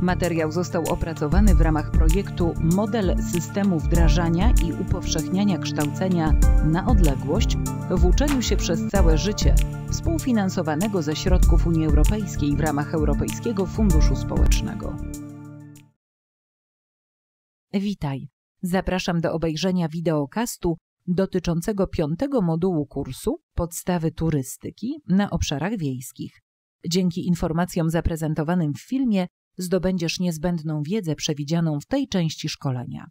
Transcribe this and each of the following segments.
Materiał został opracowany w ramach projektu Model systemu wdrażania i upowszechniania kształcenia na odległość w uczeniu się przez całe życie, współfinansowanego ze środków Unii Europejskiej w ramach Europejskiego Funduszu Społecznego. Witaj. Zapraszam do obejrzenia wideokastu dotyczącego piątego modułu kursu Podstawy turystyki na obszarach wiejskich. Dzięki informacjom zaprezentowanym w filmie zdobędziesz niezbędną wiedzę przewidzianą w tej części szkolenia.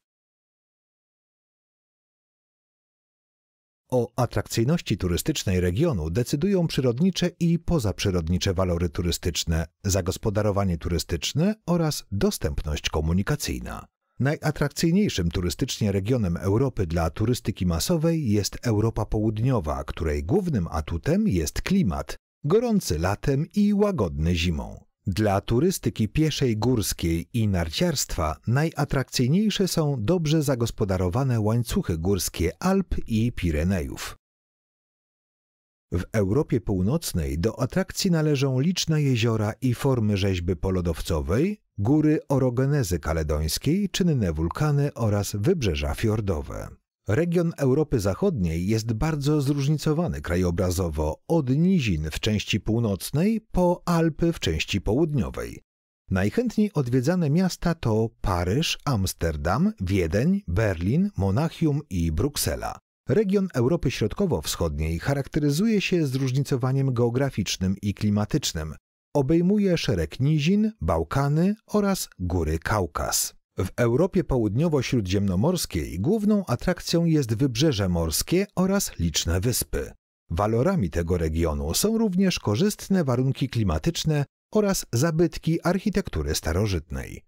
O atrakcyjności turystycznej regionu decydują przyrodnicze i pozaprzyrodnicze walory turystyczne, zagospodarowanie turystyczne oraz dostępność komunikacyjna. Najatrakcyjniejszym turystycznie regionem Europy dla turystyki masowej jest Europa Południowa, której głównym atutem jest klimat gorący latem i łagodny zimą. Dla turystyki pieszej górskiej i narciarstwa najatrakcyjniejsze są dobrze zagospodarowane łańcuchy górskie Alp i Pirenejów. W Europie Północnej do atrakcji należą liczne jeziora i formy rzeźby polodowcowej, góry orogenezy kaledońskiej, czynne wulkany oraz wybrzeża fiordowe. Region Europy Zachodniej jest bardzo zróżnicowany krajobrazowo od nizin w części północnej po Alpy w części południowej. Najchętniej odwiedzane miasta to Paryż, Amsterdam, Wiedeń, Berlin, Monachium i Bruksela. Region Europy Środkowo-Wschodniej charakteryzuje się zróżnicowaniem geograficznym i klimatycznym. Obejmuje szereg nizin, Bałkany oraz góry Kaukaz. W Europie Południowo-Śródziemnomorskiej główną atrakcją jest wybrzeże morskie oraz liczne wyspy. Walorami tego regionu są również korzystne warunki klimatyczne oraz zabytki architektury starożytnej.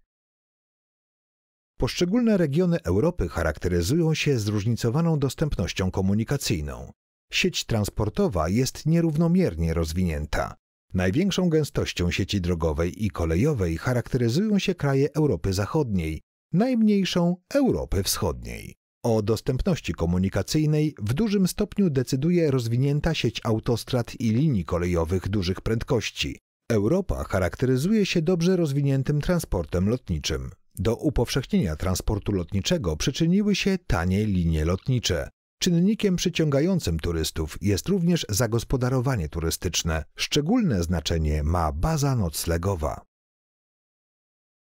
Poszczególne regiony Europy charakteryzują się zróżnicowaną dostępnością komunikacyjną. Sieć transportowa jest nierównomiernie rozwinięta. Największą gęstością sieci drogowej i kolejowej charakteryzują się kraje Europy Zachodniej, najmniejszą Europy Wschodniej. O dostępności komunikacyjnej w dużym stopniu decyduje rozwinięta sieć autostrad i linii kolejowych dużych prędkości. Europa charakteryzuje się dobrze rozwiniętym transportem lotniczym. Do upowszechnienia transportu lotniczego przyczyniły się tanie linie lotnicze. Czynnikiem przyciągającym turystów jest również zagospodarowanie turystyczne. Szczególne znaczenie ma baza noclegowa.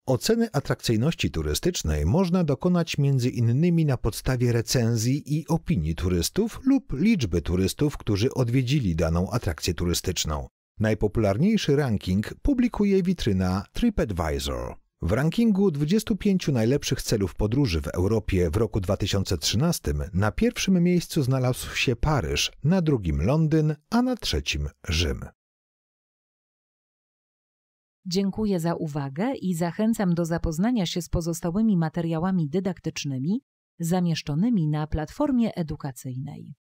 Oceny atrakcyjności turystycznej można dokonać m.in. na podstawie recenzji i opinii turystów lub liczby turystów, którzy odwiedzili daną atrakcję turystyczną. Najpopularniejszy ranking publikuje witryna TripAdvisor. W rankingu 25 najlepszych celów podróży w Europie w roku 2013 na pierwszym miejscu znalazł się Paryż, na drugim Londyn, a na trzecim Rzym. Dziękuję za uwagę i zachęcam do zapoznania się z pozostałymi materiałami dydaktycznymi zamieszczonymi na platformie edukacyjnej.